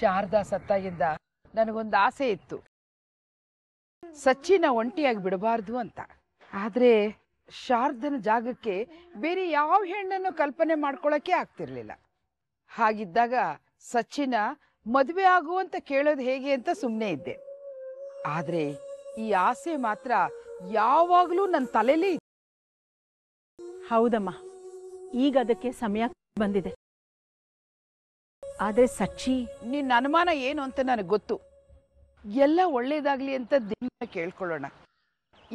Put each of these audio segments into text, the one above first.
ಶಾರದಾ ಸತ್ತಾಗಿಂದ ನನಗೊಂದು ಆಸೆ ಇತ್ತು ಸಚ್ಚಿನ ಒಂಟಿಯಾಗಿ ಬಿಡಬಾರ್ದು ಅಂತ ಆದ್ರೆ ಶಾರದನ ಜಾಗಕ್ಕೆ ಬೇರೆ ಯಾವ ಹೆಣ್ಣನ್ನು ಕಲ್ಪನೆ ಮಾಡ್ಕೊಳ್ಳೋಕೆ ಆಗ್ತಿರ್ಲಿಲ್ಲ ಹಾಗಿದ್ದಾಗ ಸಚ್ಚಿನ ಮದುವೆ ಆಗುವಂತ ಕೇಳೋದು ಹೇಗೆ ಅಂತ ಸುಮ್ಮನೆ ಇದ್ದೆ ಆದ್ರೆ ಈ ಆಸೆ ಮಾತ್ರ ಯಾವಾಗಲೂ ನನ್ನ ತಲೆಯಲ್ಲೇ ಹೌದಮ್ಮ ಈಗ ಅದಕ್ಕೆ ಸಮಯ ಬಂದಿದೆ ಆದರೆ ಸಚ್ಚಿ ನಿನ್ನ ಅನುಮಾನ ಏನು ಅಂತ ನನಗೆ ಗೊತ್ತು ಎಲ್ಲ ಒಳ್ಳೇದಾಗಲಿ ಅಂತ ದಿನ ಕೇಳ್ಕೊಳ್ಳೋಣ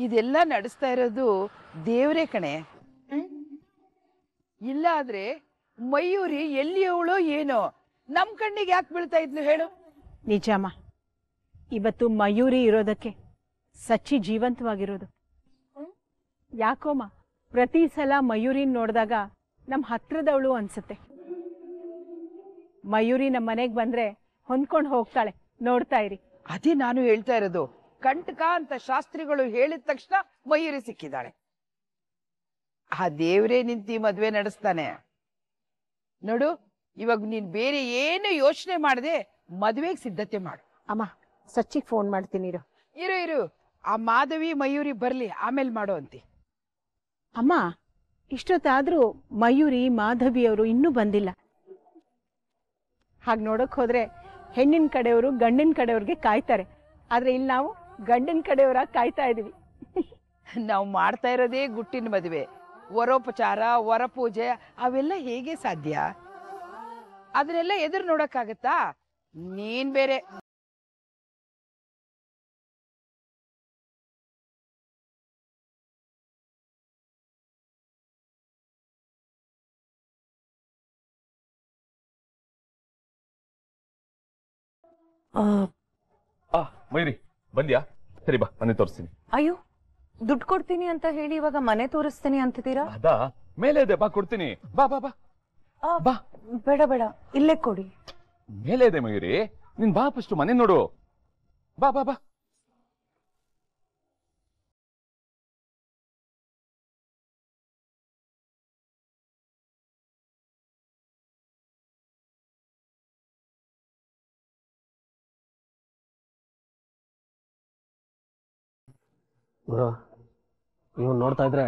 ಇದೆಲ್ಲ ನಡೆಸ್ತಾ ಇರೋದು ದೇವರೇ ಕಣೆ ಇಲ್ಲ ಆದ್ರೆ ಮಯೂರಿ ಎಲ್ಲಿಯವಳೋ ಏನೋ ನಮ್ ಕಣ್ಣಿಗೆ ಯಾಕೆ ಬೀಳ್ತಾ ಇದ್ಲು ಹೇಳು ನಿಜಮ್ಮ ಇವತ್ತು ಮಯೂರಿ ಇರೋದಕ್ಕೆ ಸಚ್ಚಿ ಜೀವಂತವಾಗಿರೋದು ಯಾಕೋಮ್ಮ ಪ್ರತಿ ಸಲ ಮಯೂರಿನ ನೋಡಿದಾಗ ನಮ್ಮ ಹತ್ರದವಳು ಅನ್ಸುತ್ತೆ ಮಯೂರಿ ನಮ್ಮ ಮನೆಗೆ ಬಂದ್ರೆ ಹೊಂದ್ಕೊಂಡು ಹೋಗ್ತಾಳೆ ನೋಡ್ತಾ ಇರಿ ಅದೇ ನಾನು ಹೇಳ್ತಾ ಇರೋದು ಕಂಟಕ ಅಂತ ಶಾಸ್ತ್ರಿಗಳು ಹೇಳಿದ ತಕ್ಷಣ ಮಯೂರಿ ಸಿಕ್ಕಿದ್ದಾಳೆ ಆ ದೇವರೇ ನಿಂತಿ ಮದ್ವೆ ನಡೆಸ್ತಾನೆ ನೋಡು ಇವಾಗ ನೀನ್ ಬೇರೆ ಏನು ಯೋಚನೆ ಮಾಡದೆ ಮದ್ವೆಗೆ ಸಿದ್ಧತೆ ಮಾಡು ಅಮ್ಮ ಸಚ್ಚಿಗೆ ಫೋನ್ ಮಾಡ್ತೀನಿ ಇರು ಇರು ಇರು ಆ ಮಾಧವಿ ಮಯೂರಿ ಬರ್ಲಿ ಆಮೇಲೆ ಮಾಡೋ ಅಂತಿ ಅಮ್ಮ ಇಷ್ಟೊತ್ತಾದ್ರೂ ಮಯೂರಿ ಅವರು ಇನ್ನೂ ಬಂದಿಲ್ಲ ಹಾಗೆ ನೋಡೋಕೆ ಹೋದರೆ ಹೆಣ್ಣಿನ ಕಡೆಯವರು ಗಂಡಿನ ಕಡೆಯವ್ರಿಗೆ ಕಾಯ್ತಾರೆ ಆದರೆ ಇಲ್ಲಿ ನಾವು ಗಂಡಿನ ಕಡೆಯವ್ರಾಗಿ ಕಾಯ್ತಾ ಇದ್ದೀವಿ ನಾವು ಮಾಡ್ತಾ ಇರೋದೇ ಗುಟ್ಟಿನ ಮದುವೆ ವರೋಪಚಾರ ವರಪೂಜೆ ಅವೆಲ್ಲ ಹೇಗೆ ಸಾಧ್ಯ ಅದನ್ನೆಲ್ಲ ಎದುರು ನೋಡೋಕ್ಕಾಗತ್ತಾ ನೀನ್ ಬೇರೆ ಆ ಮೈರಿ ಬಂದ್ಯಾ ಸರಿ ಬಾ ಮನೆ ತೋರಿಸ್ತೀನಿ ಅಯ್ಯೋ ದುಡ್ಡು ಕೊಡ್ತೀನಿ ಅಂತ ಹೇಳಿ ಇವಾಗ ಮನೆ ತೋರಿಸ್ತೀನಿ ಅಂತಿದ್ದೀರಾ ಅದಾ ಮೇಲೆ ಇದೆ ಬಾ ಕೊಡ್ತೀನಿ ಬಾ ಬಾ ಬಾ ಆ, ಬಾ ಬೇಡ ಬೇಡ ಇಲ್ಲೇ ಕೊಡಿ ಮೇಲೆ ಇದೆ ಮಯೂರಿ ನಿನ್ ಬಾಪಷ್ಟು ಮನೆ ನೋಡು ಬಾ ಬಾ ಬಾ ಗುರು ನೀವು ನೋಡ್ತಾ ಇದ್ರೆ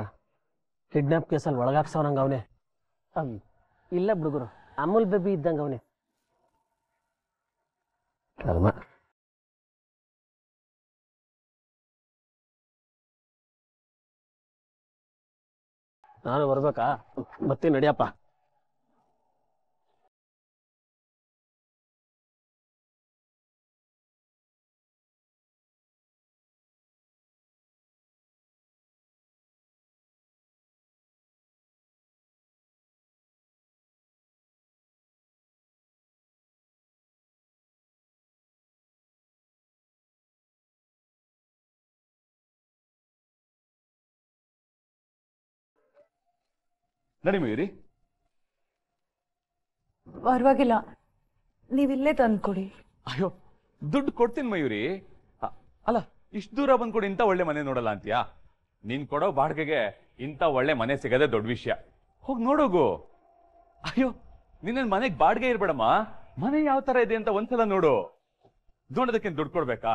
ಕಿಡ್ನಾಪ್ ಕೇಸಲ್ಲಿ ಒಳಗಾಕ್ಸವನಂಗೆ ಅವನೇ ಇಲ್ಲ ಬಿಡುಗರು ಅಮೂಲ್ ಬೇಬಿ ಇದ್ದಂಗೆ ಅವನೇ ನಾನು ಬರ್ಬೇಕಾ ಮತ್ತೆ ನಡಿಯಪ್ಪ ನಡಿ ಮಯೂರಿ ಪರವಾಗಿಲ್ಲ ನೀವಿಲ್ಲೇ ತಂದ್ಕೊಡಿ ಅಯ್ಯೋ ದುಡ್ಡು ಕೊಡ್ತೀನಿ ಮಯೂರಿ ಅಲ್ಲ ಇಷ್ಟು ದೂರ ಬಂದ್ಕೊಡಿ ಇಂಥ ಒಳ್ಳೆ ಮನೆ ನೋಡಲ್ಲ ಅಂತೀಯಾ ನೀನ್ ಕೊಡೋ ಬಾಡಿಗೆಗೆ ಇಂಥ ಒಳ್ಳೆ ಮನೆ ಸಿಗದೆ ದೊಡ್ಡ ವಿಷಯ ಹೋಗಿ ನೋಡೋಗು ಅಯ್ಯೋ ನಿನ್ನ ಮನೆಗೆ ಬಾಡಿಗೆ ಇರ್ಬೇಡಮ್ಮ ಮನೆ ಯಾವ ತರ ಇದೆ ಅಂತ ಒಂದ್ಸಲ ನೋಡು ನೋಡೋದಕ್ಕೆ ದುಡ್ಡು ಕೊಡ್ಬೇಕಾ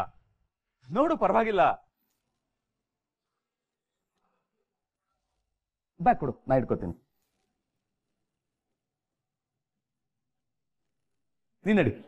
ನೋಡು ಪರವಾಗಿಲ್ಲ ಬಾಯ್ ಕೊಡು ನಾ ಇಟ್ಕೋತೀನಿ Είναι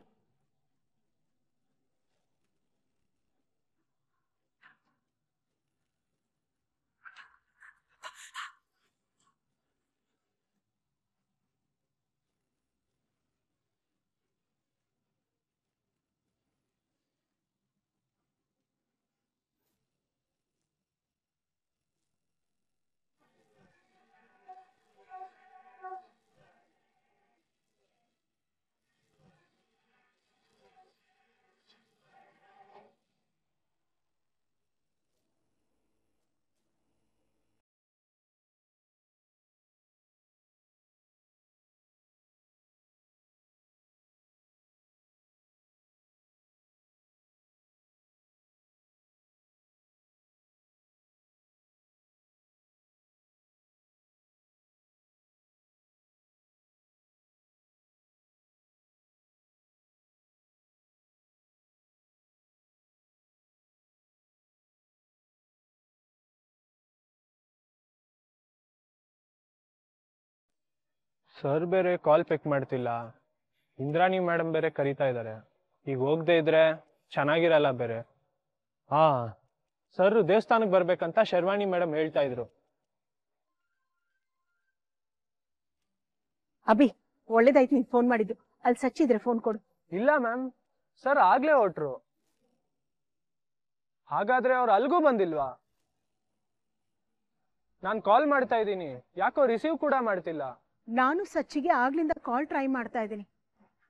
ಸರ್ ಬೇರೆ ಕಾಲ್ ಪಿಕ್ ಮಾಡ್ತಿಲ್ಲ ಇಂದ್ರಾಣಿ ಮೇಡಮ್ ಬೇರೆ ಕರಿತಾ ಇದ್ದಾರೆ ಈಗ ಹೋಗದೆ ಇದ್ರೆ ಚೆನ್ನಾಗಿರಲ್ಲ ಬೇರೆ ಹಾ ಸರ್ ದೇವಸ್ಥಾನಕ್ಕೆ ಬರ್ಬೇಕಂತ ಶರ್ವಾಣಿ ಮೇಡಮ್ ಹೇಳ್ತಾ ಇದ್ರು ಅಭಿ ಒಳ್ಳೇದಾಯ್ತು ನೀನ್ ಫೋನ್ ಮಾಡಿದ್ದು ಅಲ್ಲಿ ಸಚ್ಚಿದ್ರೆ ಫೋನ್ ಕೊಡು ಇಲ್ಲ ಮ್ಯಾಮ್ ಸರ್ ಆಗ್ಲೇ ಹೊಟ್ರು ಹಾಗಾದ್ರೆ ಅವ್ರು ಅಲ್ಗೂ ಬಂದಿಲ್ವಾ ನಾನು ಕಾಲ್ ಮಾಡ್ತಾ ಇದ್ದೀನಿ ಯಾಕೋ ರಿಸೀವ್ ಕೂಡ ಮಾಡ್ತಿಲ್ಲ ನಾನು ಸಚ್ಚಿಗೆ ಆಗ್ಲಿಂದ ಕಾಲ್ ಟ್ರೈ ಮಾಡ್ತಾ ಇದ್ದೀನಿ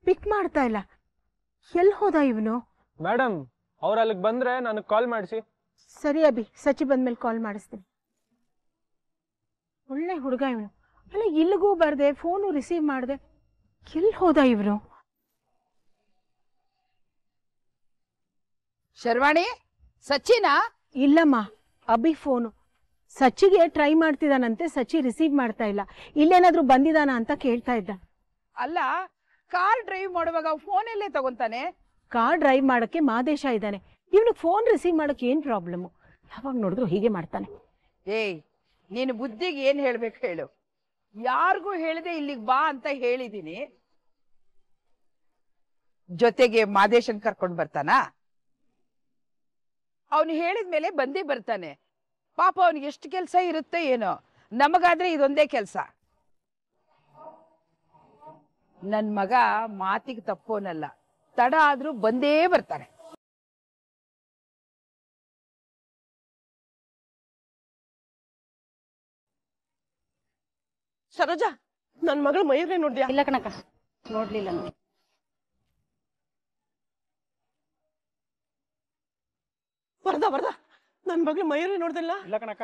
ಪಿಕ್ ಮಾಡ್ತಾ ಇಲ್ಲ ಎಲ್ ಹೋದ ಇವನು ಮೇಡಮ್ ಅವ್ರ ಅಲ್ಲಿಗೆ ಬಂದ್ರೆ ನನಗೆ ಕಾಲ್ ಮಾಡಿಸಿ ಸರಿ ಅಭಿ ಸಚಿ ಬಂದ್ಮೇಲೆ ಕಾಲ್ ಮಾಡಿಸ್ತೀನಿ ಒಳ್ಳೆ ಹುಡುಗ ಇವನು ಅಲ್ಲ ಇಲ್ಲಿಗೂ ಬರ್ದೆ ಫೋನು ರಿಸೀವ್ ಮಾಡಿದೆ ಎಲ್ಲಿ ಹೋದ ಇವನು ಶರ್ವಾಣಿ ಸಚಿನಾ ಇಲ್ಲಮ್ಮ ಅಭಿ ಫೋನು ಸಚಿಗೆ ಟ್ರೈ ಮಾಡ್ತಿದ್ದಾನಂತೆ ಸಚಿ ರಿಸೀವ್ ಮಾಡ್ತಾ ಇಲ್ಲ ಇಲ್ಲೇನಾದ್ರೂ ಬಂದಿದಾನ ಅಂತ ಕೇಳ್ತಾ ಇದ್ದ ಅಲ್ಲ ಕಾರ್ ಡ್ರೈವ್ ಮಾಡುವಾಗ ಫೋನ್ ಫೋನಲ್ಲೇ ತಗೊಂತಾನೆ ಕಾರ್ ಡ್ರೈವ್ ಮಾಡಕ್ಕೆ ಮಾದೇಶ ಇದ್ದಾನೆ ಇವನಿಗೆ ಫೋನ್ ರಿಸೀವ್ ಮಾಡಕ್ಕೆ ಏನ್ ಪ್ರಾಬ್ಲಮ್ ಯಾವಾಗ ನೋಡಿದ್ರು ಹೀಗೆ ಮಾಡ್ತಾನೆ ಏಯ್ ನೀನು ಬುದ್ಧಿಗೆ ಏನ್ ಹೇಳ್ಬೇಕು ಹೇಳು ಯಾರಿಗೂ ಹೇಳದೆ ಇಲ್ಲಿಗೆ ಬಾ ಅಂತ ಹೇಳಿದೀನಿ ಜೊತೆಗೆ ಮಾದೇಶನ್ ಕರ್ಕೊಂಡು ಬರ್ತಾನ ಅವನು ಹೇಳಿದ್ಮೇಲೆ ಬಂದೇ ಬರ್ತಾನೆ ಪಾಪ ಅವನಿಗೆ ಎಷ್ಟು ಕೆಲಸ ಇರುತ್ತೆ ಏನೋ ನಮಗಾದ್ರೆ ಇದೊಂದೇ ಕೆಲಸ ನನ್ನ ಮಗ ಮಾತಿಗೆ ತಪ್ಪೋನಲ್ಲ ತಡ ಆದ್ರೂ ಬಂದೇ ಬರ್ತಾನೆ ಸರೋಜಾ ನನ್ ಮಗಳು ಮಯೂರೇ ನೋಡಿದ್ಯಾ ಇಲ್ಲ ಕಣಕ ನೋಡ್ಲಿಲ್ಲ ಬರ್ದ ಬರ್ದ ನನ್ ಮಗಳು ಮಯೂರಿ ನೋಡ್ದಲ್ಲ ಇಲ್ಲ ಕಣಕ್ಕ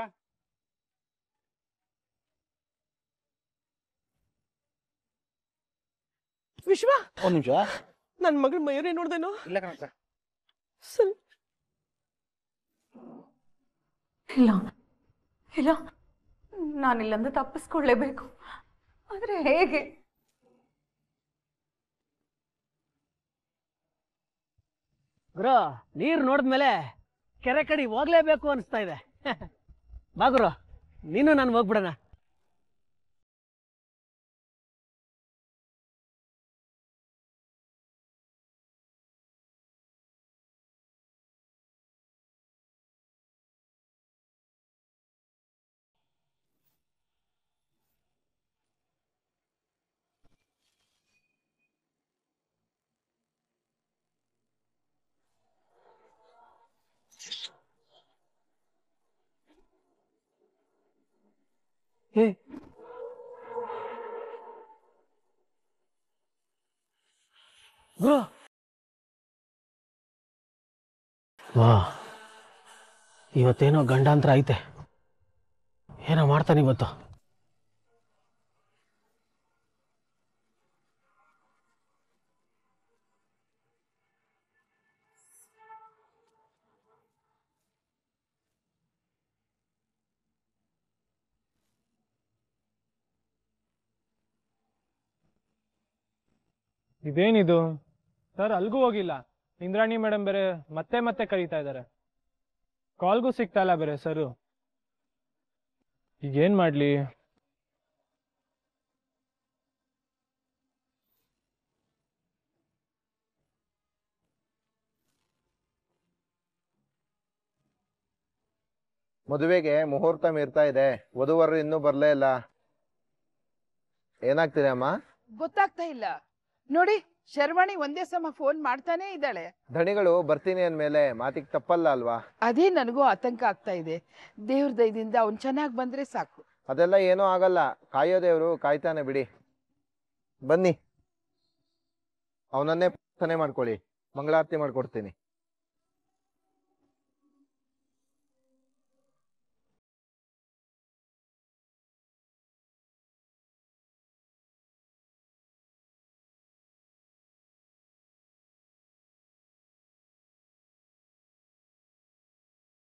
ವಿಶ್ವ ಒಂದ್ ನಿಮಿಷ ನನ್ ಮಗಳು ಮಯೂರಿ ನೋಡ್ದೇನು ಇಲ್ಲ ಕಣಕ್ಕ ಸರಿ ಇಲ್ಲ ಇಲ್ಲ ನಾನಿಲ್ಲಂದ ತಪ್ಪಿಸ್ಕೊಳ್ಳೇಬೇಕು ಆದ್ರೆ ಹೇಗೆ ಗುರು ನೀರ್ ನೋಡಿದ್ಮೇಲೆ ಕೆರೆ ಕಡೆ ಹೋಗ್ಲೇಬೇಕು ಅನಿಸ್ತಾ ಇದೆ ಬಾಗುರು ನೀನು ನಾನು ಹೋಗ್ಬಿಡೋಣ ಇವತ್ತೇನೋ ಗಂಡಾಂತರ ಐತೆ ಏನೋ ಮಾಡ್ತಾನೆ ಇವತ್ತು ಇದೇನಿದು ಸರ್ ಅಲ್ಗೂ ಹೋಗಿಲ್ಲ ಇಂದ್ರಾಣಿ ಮೇಡಮ್ ಬೇರೆ ಮತ್ತೆ ಮತ್ತೆ ಕರೀತಾ ಇದ್ದಾರೆ ಕಾಲ್ಗೂ ಸಿಗ್ತಾ ಇಲ್ಲ ಬೇರೆ ಸರು ಈಗೇನ್ ಮಾಡ್ಲಿ ಮದುವೆಗೆ ಮುಹೂರ್ತ ಮೀರ್ತಾ ಇದೆ ವಧುವರು ಇನ್ನೂ ಬರ್ಲೇ ಇಲ್ಲ ಏನಾಗ್ತಿದೆ ಅಮ್ಮ ಗೊತ್ತಾಗ್ತಾ ಇಲ್ಲ ನೋಡಿ ಶರ್ವಾಣಿ ಒಂದೇ ಸಮ ಫೋನ್ ಮಾಡ್ತಾನೆ ಇದ್ದಾಳೆ ಧಣಿಗಳು ಬರ್ತೀನಿ ಅಂದ್ಮೇಲೆ ಮಾತಿಗೆ ತಪ್ಪಲ್ಲ ಅಲ್ವಾ ಅದೇ ನನಗೂ ಆತಂಕ ಆಗ್ತಾ ಇದೆ ದೇವ್ರ ದಯದಿಂದ ಅವ್ನ್ ಚೆನ್ನಾಗಿ ಬಂದ್ರೆ ಸಾಕು ಅದೆಲ್ಲ ಏನೂ ಆಗಲ್ಲ ಕಾಯೋ ದೇವ್ರು ಕಾಯ್ತಾನೆ ಬಿಡಿ ಬನ್ನಿ ಅವನನ್ನೇ ಪ್ರಾರ್ಥನೆ ಮಾಡ್ಕೊಳ್ಳಿ ಮಂಗಳಾರತಿ ಮಾಡ್ಕೊಡ್ತೀನಿ